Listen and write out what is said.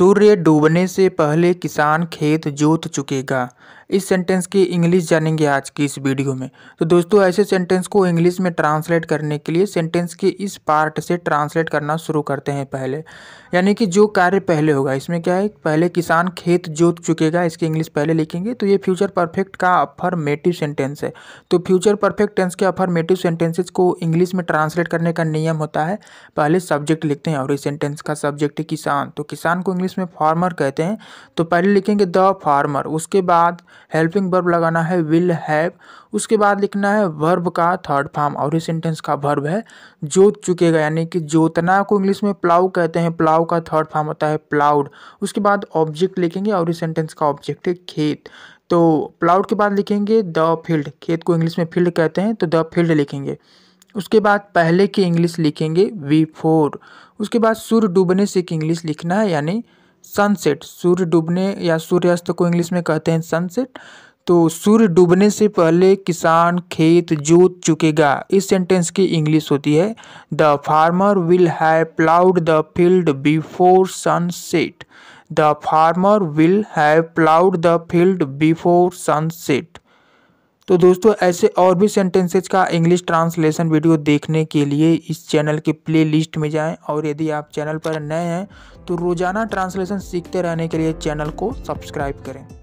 सूर्य डूबने से पहले किसान खेत जोत चुकेगा इस सेंटेंस की इंग्लिश जानेंगे आज की इस वीडियो में तो दोस्तों ऐसे सेंटेंस को इंग्लिश में ट्रांसलेट करने के लिए सेंटेंस के इस पार्ट से ट्रांसलेट करना शुरू करते हैं पहले यानी कि जो कार्य पहले होगा इसमें क्या है पहले किसान खेत जोत चुकेगा इसकी इंग्लिश पहले लिखेंगे तो ये फ्यूचर परफेक्ट का अफर्मेटिव सेंटेंस है तो फ्यूचर परफेक्ट टेंस के अफर्मेटिव सेंटेंसेज को इंग्लिश में ट्रांसलेट करने का नियम होता है पहले सब्जेक्ट लिखते हैं और इस सेंटेंस का सब्जेक्ट है किसान तो किसान को इंग्लिश में फार्मर कहते हैं तो पहले लिखेंगे द फार्मर उसके बाद हेल्पिंग वर्ब लगाना है विल हैव उसके बाद लिखना है वर्ब का थर्ड फॉर्म और इस सेंटेंस का वर्ब है जोत चुकेगा यानी कि जोतना को इंग्लिश में प्लाउ कहते हैं प्लाउ का थर्ड फॉर्म होता है प्लाउड उसके बाद ऑब्जेक्ट लिखेंगे और इस सेंटेंस का ऑब्जेक्ट है खेत तो प्लाउड के बाद लिखेंगे द फील्ड खेत को इंग्लिश में फील्ड कहते हैं तो द फील्ड लिखेंगे उसके बाद पहले की इंग्लिश लिखेंगे वी फोर उसके बाद सूर्य डूबने से की इंग्लिश लिखना है यानी सनसेट सूर्य डूबने या सूर्यास्त को इंग्लिश में कहते हैं सनसेट तो सूर्य डूबने से पहले किसान खेत जोत चुकेगा इस सेंटेंस की इंग्लिश होती है the farmer will have ploughed the field before sunset the farmer will have ploughed the field before sunset तो दोस्तों ऐसे और भी सेंटेंसेज का इंग्लिश ट्रांसलेशन वीडियो देखने के लिए इस चैनल के प्ले लिस्ट में जाएं और यदि आप चैनल पर नए हैं तो रोज़ाना ट्रांसलेशन सीखते रहने के लिए चैनल को सब्सक्राइब करें